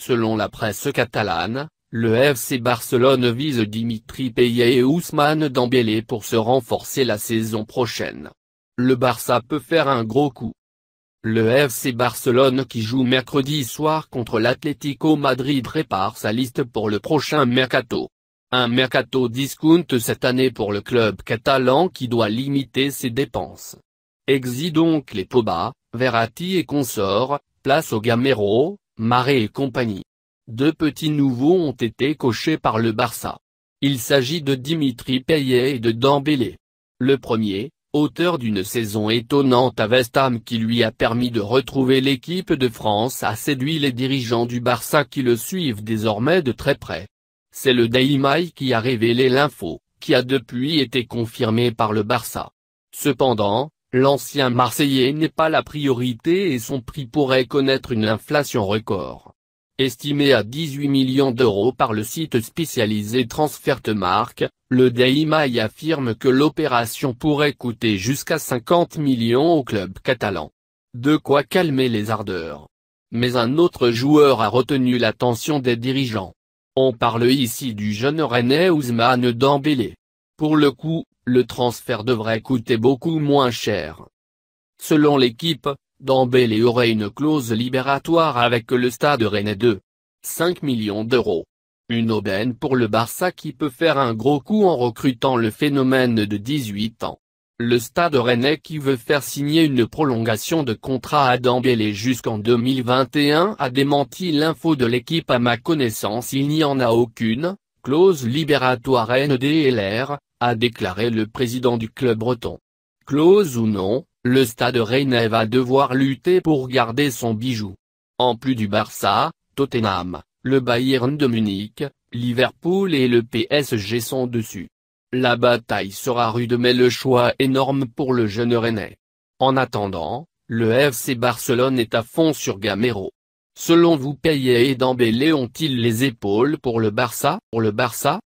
Selon la presse catalane, le FC Barcelone vise Dimitri Payet et Ousmane Dembélé pour se renforcer la saison prochaine. Le Barça peut faire un gros coup. Le FC Barcelone qui joue mercredi soir contre l'Atlético Madrid prépare sa liste pour le prochain mercato. Un mercato discount cette année pour le club catalan qui doit limiter ses dépenses. Exit donc les Poba, Verratti et consorts, place au Gamero, Marais et compagnie. Deux petits nouveaux ont été cochés par le Barça. Il s'agit de Dimitri Payet et de Dembélé. Le premier, auteur d'une saison étonnante à vestam qui lui a permis de retrouver l'équipe de France a séduit les dirigeants du Barça qui le suivent désormais de très près. C'est le Daily qui a révélé l'info, qui a depuis été confirmée par le Barça. Cependant, L'ancien Marseillais n'est pas la priorité et son prix pourrait connaître une inflation record. Estimé à 18 millions d'euros par le site spécialisé Transfertemark, le DaiMail affirme que l'opération pourrait coûter jusqu'à 50 millions au club catalan. De quoi calmer les ardeurs. Mais un autre joueur a retenu l'attention des dirigeants. On parle ici du jeune René Ousmane Dembélé. Pour le coup, le transfert devrait coûter beaucoup moins cher. Selon l'équipe, Dembélé aurait une clause libératoire avec le stade Rennais 2. 5 millions d'euros. Une aubaine pour le Barça qui peut faire un gros coup en recrutant le phénomène de 18 ans. Le stade Rennais qui veut faire signer une prolongation de contrat à Dembélé jusqu'en 2021 a démenti l'info de l'équipe à ma connaissance il n'y en a aucune, clause libératoire NDLR, a déclaré le président du club breton. Close ou non, le stade rennais va devoir lutter pour garder son bijou. En plus du Barça, Tottenham, le Bayern de Munich, Liverpool et le PSG sont dessus. La bataille sera rude mais le choix énorme pour le jeune rennais. En attendant, le FC Barcelone est à fond sur Gamero. Selon vous Payet et Dembélé ont-ils les épaules pour le Barça Pour le Barça,